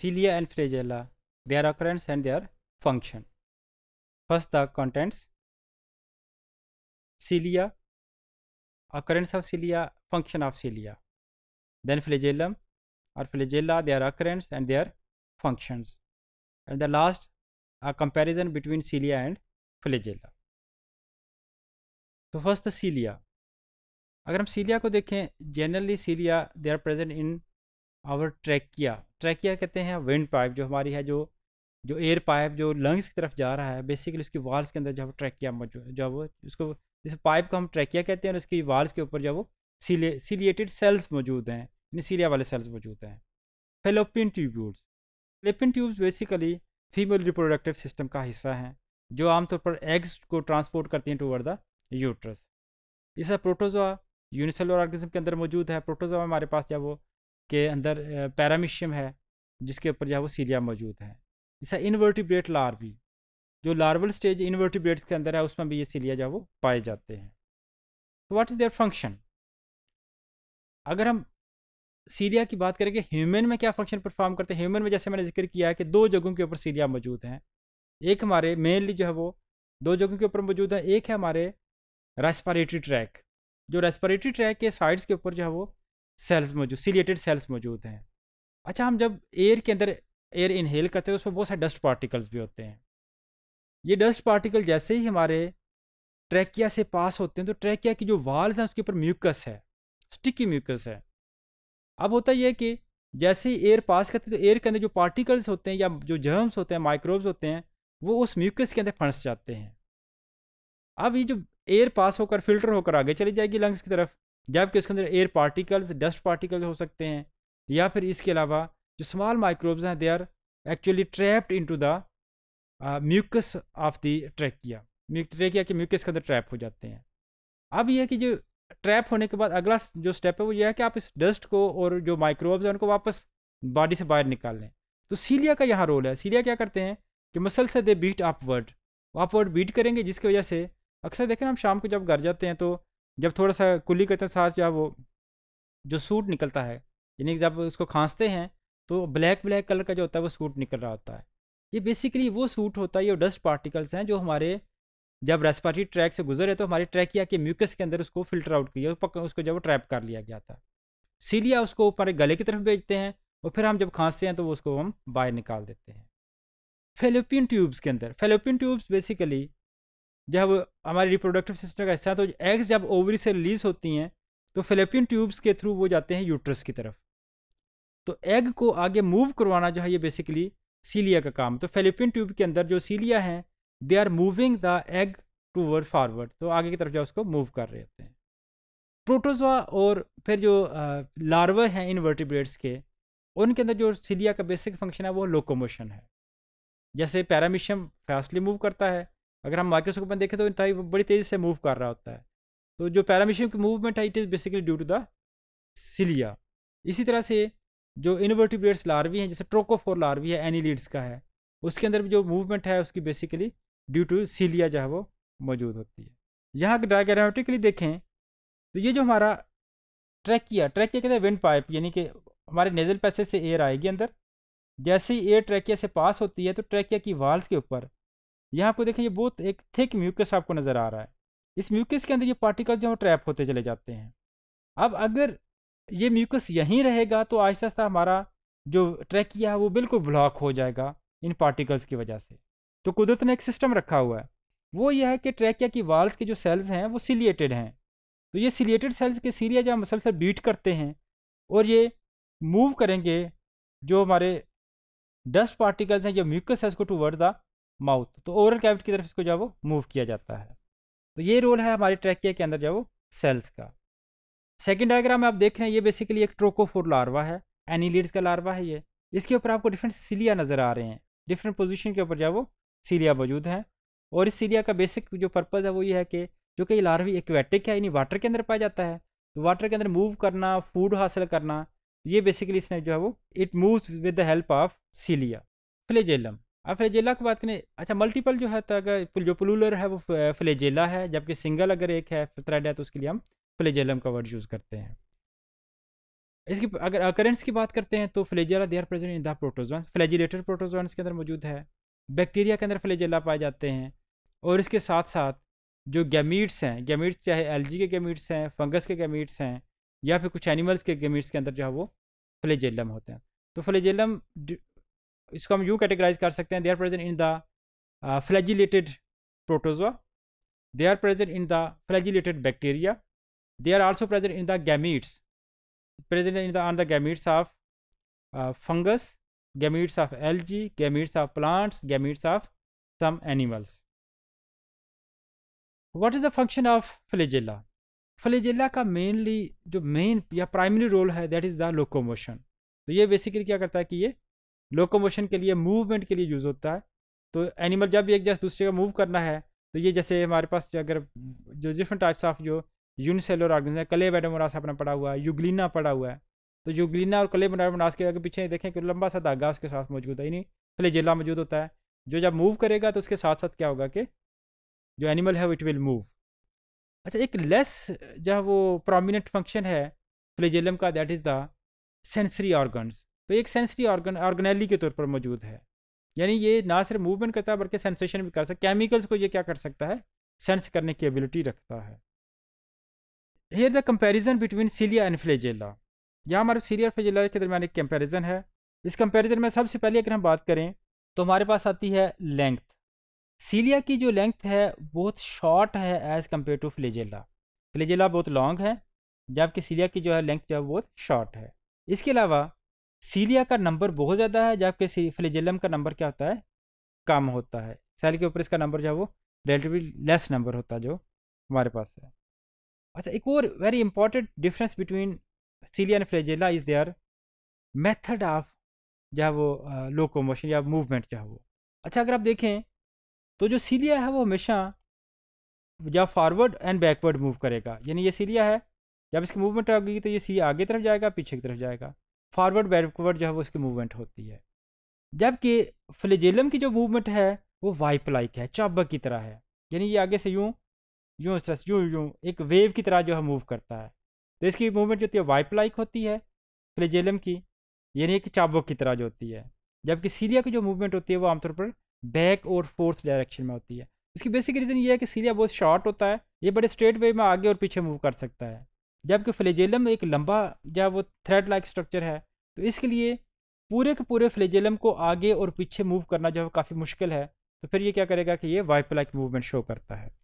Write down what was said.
cilia and flagella, their occurrence and their function. First, the contents cilia, occurrence of cilia, function of cilia. Then flagellum or flagella, their occurrence and their functions. And the last, a comparison between cilia and flagella. So first the cilia. अगर हम cilia को देखें generally cilia they are present in our trachea trachea कहते हैं wind pipe जो हमारी है जो जो एयर पाइप जो लंग्स की तरफ जा रहा है बेसिकली उसकी वाल्स के अंदर जो ट्रैकिया जो है वो उसको जिस पाइप को हम ट्रैकिया कहते हैं और उसकी वाल्स के ऊपर जो वो सीले सीलिएटेड सेल्स मौजूद हैं यानी सीलिया वाले सेल्स मौजूद हैं fallopian tubules fallopian tubes basically female reproductive system का हिस्सा हैं जो आमतौर पर एग्स को ट्रांसपोर्ट करती हैं टूवर्ड द यूट्रस इस प्रोटोजोआ यूनिसेलर ऑर्गेनिज्म के अंदर मौजूद है प्रोटोजोआ हमारे पास जब वो के अंदर पैरामिशियम है जिसके ऊपर जो है वो सीलिया मौजूद है इसका इन्वर्टिब्रेट लार्वी जो लार्वल स्टेज इन्वर्टिब्रेट्स के अंदर है उसमें भी ये सीलिया जो है वो पाए जाते हैं तो व्हाट इज़ देयर फंक्शन अगर हम सीलिया की बात करेंगे ह्यूमन में क्या फंक्शन परफॉर्म करते हैं ह्यूमन में जैसे मैंने जिक्र किया है कि दो जगहों के ऊपर सीलिया मौजूद हैं एक हमारे मेनली जो है वो दो जगहों के ऊपर मौजूद है एक है हमारे रेस्पारेटरी ट्रैक जो रेस्पारेटरी ट्रैक के साइड्स के ऊपर जो है वो सेल्स मौजूद सीलिएटेड सेल्स मौजूद हैं अच्छा हम जब एयर के अंदर एयर इनहेल करते हैं उसमें बहुत सारे डस्ट पार्टिकल्स भी होते हैं ये डस्ट पार्टिकल जैसे ही हमारे ट्रैकिया से पास होते हैं तो ट्रैकिया की जो वाल्स हैं उसके ऊपर म्यूकस है स्टिकी म्यूकस है अब होता यह कि जैसे ही एयर पास करते हैं तो एयर के अंदर जो पार्टिकल्स होते हैं या जो जर्म्स होते हैं माइक्रोब्स होते हैं वो उस म्यूकस के अंदर फंस जाते हैं अब ये जो एयर पास होकर फिल्टर होकर आगे चली जाएगी लंग्स की तरफ जबकि उसके अंदर एयर पार्टिकल्स डस्ट पार्टिकल हो सकते हैं या फिर इसके अलावा जो स्मॉल माइक्रोब्स हैं they are actually trapped into the mucus of the trachea trachea के म्यूकस के अंदर ट्रैप हो जाते हैं अब यह कि जो ट्रैप होने के बाद अगला जो स्टेप है वो यह है कि आप इस डस्ट को और जो माइक्रोब्स हैं उनको वापस बॉडी से बाहर निकाल लें तो सीलिया का यहाँ रोल है सीलिया क्या करते हैं कि मसल से they beat upward upward beat करेंगे जिसकी वजह से अक्सर देखें हम शाम को जब घर जाते हैं तो जब थोड़ा सा कुली के साथ जब वो जो सूट निकलता है यानी जब उसको खांसते हैं तो ब्लैक ब्लैक कलर का जो होता है वो सूट निकल रहा होता है ये बेसिकली वो सूट होता है ये डस्ट पार्टिकल्स हैं जो हमारे जब रेस्पिरेटरी ट्रैक से गुजर है तो हमारी ट्रैकिया के म्यूकस के अंदर उसको फिल्टर आउट किया उसको जब ट्रैप कर लिया गया था सीलिया उसको हमारे गले की तरफ भेजते हैं और फिर हम जब खांसते हैं तो वो उसको हम बाहर निकाल देते हैं फेलोपियन ट्यूब्स के अंदर फेलोपियन ट्यूब्स बेसिकली जब हमारे रिप्रोडक्टिव सिस्टम का हिस्सा है तो एग्स जब ओवरी से रिलीज होती हैं तो फिलिपिन ट्यूब्स के थ्रू वो जाते हैं यूट्रस की तरफ तो एग को आगे मूव करवाना जो है ये बेसिकली सीलिया का काम तो फिलिपिन ट्यूब के अंदर जो सीलिया हैं they are moving the egg toward forward तो आगे की तरफ जो उसको मूव कर रहे होते हैं प्रोटोजवा और फिर जो लार्वा हैं इनवर्टिब्रेट्स के उनके अंदर जो सीलिया का बेसिक फंक्शन है वो लोकोमोशन है जैसे पैरामिशियम फास्टली मूव करता है अगर हम माइक्रोस्कोप में देखें तो इंतई बड़ी तेज़ी से मूव कर रहा होता है तो जो पैरामिशियम की मूवमेंट है it is basically due to the cilia इसी तरह से जो इनवर्टिब्रेट्स लार्वी हैं जैसे ट्रोकोफोर लार्वी है एनी लीड्स का है उसके अंदर भी जो मूवमेंट है उसकी बेसिकली ड्यू टू सीलिया जो है वो मौजूद होती है यहाँ अगर डायग्रामेटिकली देखें तो ये जो हमारा ट्रैकिया ट्रैकिया कहते हैं विंड पाइप यानी कि हमारे नेजल पैसे से एयर आएगी अंदर जैसे ही एयर ट्रैकिया से पास होती है तो ट्रैकिया की वाल्स के ऊपर यहाँ पर देखें ये बहुत एक थिक म्यूकस आपको नज़र आ रहा है इस म्यूकस के अंदर ये पार्टिकल जो है ट्रैप होते चले जाते हैं अब अगर ये म्यूकस यहीं रहेगा तो आहिस्ता आहिस्ता हमारा जो ट्रैकिया है वो बिल्कुल ब्लॉक हो जाएगा इन पार्टिकल्स की वजह से तो कुदरत ने एक सिस्टम रखा हुआ है वो यह है कि ट्रैकिया की वाल्स के जो सेल्स हैं वो सिलिएटेड हैं तो ये सिलिएटेड सेल्स के सीरिया जो हम मसलसल बीट करते हैं और ये मूव करेंगे जो हमारे डस्ट पार्टिकल्स हैं जो म्यूकस है उसको वर्ड द माउथ तो ओरल कैविटी की तरफ इसको जो है वो मूव किया जाता है तो ये रोल है हमारे ट्रैकिया के अंदर जो है वो सेल्स का सेकेंड डायग्राम आप देख रहे हैं ये बेसिकली एक ट्रोकोफोर लार्वा है एनीलिड्स का लार्वा है ये इसके ऊपर आपको डिफरेंट सीलिया नज़र आ रहे हैं डिफरेंट पोजिशन के ऊपर जो है वो सीलिया मौजूद हैं और इस सीलिया का बेसिक जो पर्पज़ है वो ये है कि जो कि लार्वी एक्वेटिक है यानी वाटर के अंदर पाया जाता है तो वाटर के अंदर मूव करना फूड हासिल करना ये बेसिकली इसने जो है वो it moves with the help of cilia flagellum अब फ्लेजेला की बात करें अच्छा मल्टीपल जो है तो अगर जो पुलूलर है वो फ्लेजेला है जबकि सिंगल अगर एक है थ्रेड है तो उसके लिए हम फ्लेजेलम का वर्ड यूज़ करते हैं इसकी अगर अकरेंस की बात करते हैं तो flagella they are present in the protozoan flagellated protozoan के अंदर मौजूद है बैक्टीरिया के अंदर फ्लेजेला पाए जाते हैं और इसके साथ साथ जो गैमीट्स हैं गैमीट्स चाहे एल के गैमीट्स हैं फंगस के गैमीट्स हैं या फिर कुछ एनिमल्स के गैमीट्स के अंदर जो है वो फ्लेजेलम होते हैं तो फ्लेजेलम इसको हम यू कैटेगराइज कर सकते हैं they are present in the flagellated protozoa they are present in the flagellated bacteria they are also present in the gametes present in the on the gametes of fungus gametes of algae gametes of plants gametes of some animals what is the function of flagella flagella का mainly जो main या primary role है that is the locomotion तो ये basically क्या करता है कि ये लोकोमोशन के लिए मूवमेंट के लिए यूज़ होता है तो एनिमल जब एक जैसे दूसरे का मूव करना है तो ये जैसे हमारे पास जो अगर जो डिफरेंट टाइप्स ऑफ जो यूनिसेलर ऑर्गन है कले एडमोरास अपना पड़ा हुआ है युगलिना पड़ा हुआ है तो युगलिना और कले एडमोरास के अगर पीछे देखें कि लंबा सा धागा उसके साथ मौजूद है यानी फ्लेजेला मौजूद होता है जो जब मूव करेगा तो उसके साथ साथ क्या होगा कि जो एनिमल है इट विल मूव अच्छा एक लेस जो वो प्रोमिनेंट फंक्शन है फ्लेजेलम का that is the sensory organs तो एक सेंसरी ऑर्गन ऑर्गेनली के तौर पर मौजूद है यानी ये ना सिर्फ मूवमेंट करता है बल्कि सेंसेशन भी कर सकता है केमिकल्स को ये क्या कर सकता है सेंस करने की एबिलिटी रखता है here the comparison between cilia and flagella यहाँ हमारे सीलिया और फ्लेजेला के दरमियान एक कंपेरिजन है इस कंपेरिजन में सबसे पहले अगर हम बात करें तो हमारे पास आती है लेंथ सीलिया की जो लेंथ है बहुत शॉर्ट है as compare to flagella flagella बहुत लॉन्ग है जबकि सीलिया की जो है लेंथ जो है बहुत शॉर्ट है इसके अलावा सीलिया का नंबर बहुत ज़्यादा है जबकि फ्लेजिलम का नंबर क्या होता है कम होता है सेल के ऊपर इसका नंबर जो है वो रिलेटिवली लेस नंबर होता है जो हमारे पास है अच्छा एक और very important difference between cilia and flagella is their method of जो है वो लोकोमोशन या मूवमेंट जो है वो अच्छा अगर आप देखें तो जो सीलिया है वो हमेशा या फॉरवर्ड एंड बैकवर्ड मूव करेगा यानी ये सीलिया है जब इसकी मूवमेंट होगी तो ये सी आगे तरफ जाएगा पीछे की तरफ जाएगा फॉरवर्ड बैकवर्ड जो है वो इसकी मूवमेंट होती है जबकि फ्लेजेलम की जो मूवमेंट है वो वाइप लाइक है चाबक की तरह है यानी ये आगे से यूँ यूँ इस तरह से यूँ यूँ एक वेव की तरह जो है मूव करता है तो इसकी मूवमेंट जो होती है वाइप लाइक होती है फ्लेजेलम की यानी एक चाबक की तरह जो होती है जबकि सीरिया की जो मूवमेंट होती है वो आमतौर पर बैक और फोर्थ डायरेक्शन में होती है इसकी बेसिक रीज़न ये है कि सीरिया बहुत शॉर्ट होता है ये बड़े स्ट्रेट वे में आगे और पीछे मूव कर सकता है जबकि फ्लेजेलम एक लंबा या वो थ्रेड लाइक स्ट्रक्चर है तो इसके लिए पूरे के पूरे फ्लेजेलम को आगे और पीछे मूव करना जो है काफ़ी मुश्किल है तो फिर ये क्या करेगा कि ये वाइप लाइक मूवमेंट शो करता है